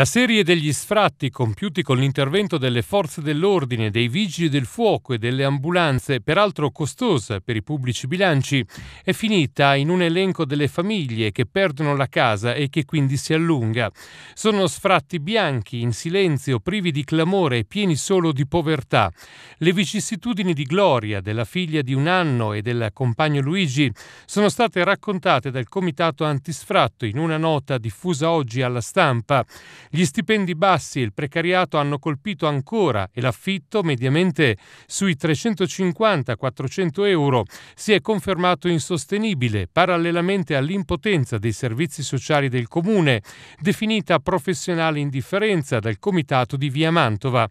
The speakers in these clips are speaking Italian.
La serie degli sfratti compiuti con l'intervento delle forze dell'ordine, dei vigili del fuoco e delle ambulanze, peraltro costosa per i pubblici bilanci, è finita in un elenco delle famiglie che perdono la casa e che quindi si allunga. Sono sfratti bianchi, in silenzio, privi di clamore e pieni solo di povertà. Le vicissitudini di Gloria, della figlia di un anno e del compagno Luigi, sono state raccontate dal comitato antisfratto in una nota diffusa oggi alla stampa. Gli stipendi bassi e il precariato hanno colpito ancora e l'affitto, mediamente sui 350-400 euro, si è confermato insostenibile, parallelamente all'impotenza dei servizi sociali del comune, definita professionale indifferenza dal comitato di Via Mantova.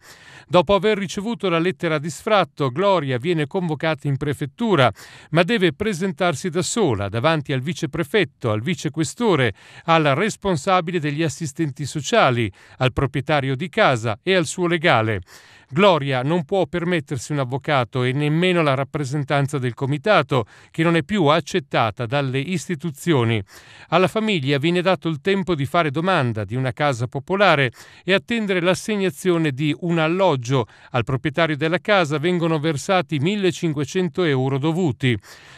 Dopo aver ricevuto la lettera di sfratto, Gloria viene convocata in prefettura, ma deve presentarsi da sola davanti al viceprefetto, al vicequestore, al responsabile degli assistenti sociali capitali, al proprietario di casa e al suo legale. Gloria non può permettersi un avvocato e nemmeno la rappresentanza del comitato, che non è più accettata dalle istituzioni. Alla famiglia viene dato il tempo di fare domanda di una casa popolare e attendere l'assegnazione di un alloggio. Al proprietario della casa vengono versati 1500 euro dovuti.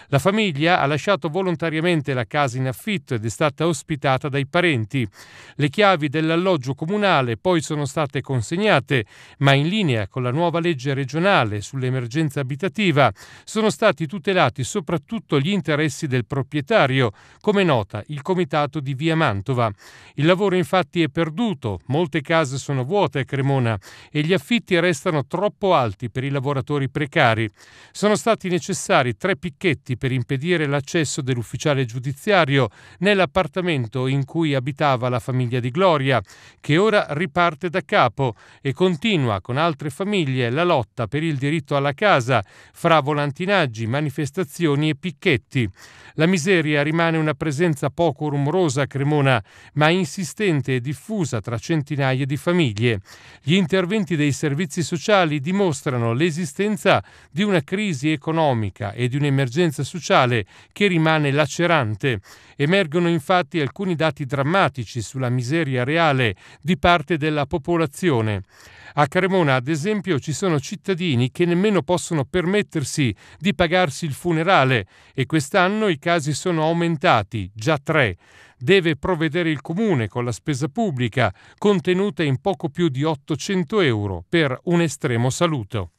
La famiglia ha lasciato volontariamente la casa in affitto ed è stata ospitata dai parenti. Le chiavi dell'alloggio comunale poi sono state consegnate, ma in linea Italia, con la nuova legge regionale sull'emergenza abitativa, sono stati tutelati soprattutto gli interessi del proprietario, come nota il comitato di Via Mantova. Il lavoro infatti è perduto, molte case sono vuote a Cremona e gli affitti restano troppo alti per i lavoratori precari. Sono stati necessari tre picchetti per impedire l'accesso dell'ufficiale giudiziario nell'appartamento in cui abitava la famiglia di Gloria, che ora riparte da capo e continua con altre famiglie, la lotta per il diritto alla casa, fra volantinaggi, manifestazioni e picchetti. La miseria rimane una presenza poco rumorosa a Cremona, ma insistente e diffusa tra centinaia di famiglie. Gli interventi dei servizi sociali dimostrano l'esistenza di una crisi economica e di un'emergenza sociale che rimane lacerante. Emergono infatti alcuni dati drammatici sulla miseria reale di parte della popolazione. A Cremona, ad esempio, esempio ci sono cittadini che nemmeno possono permettersi di pagarsi il funerale e quest'anno i casi sono aumentati, già tre. Deve provvedere il comune con la spesa pubblica, contenuta in poco più di 800 euro per un estremo saluto.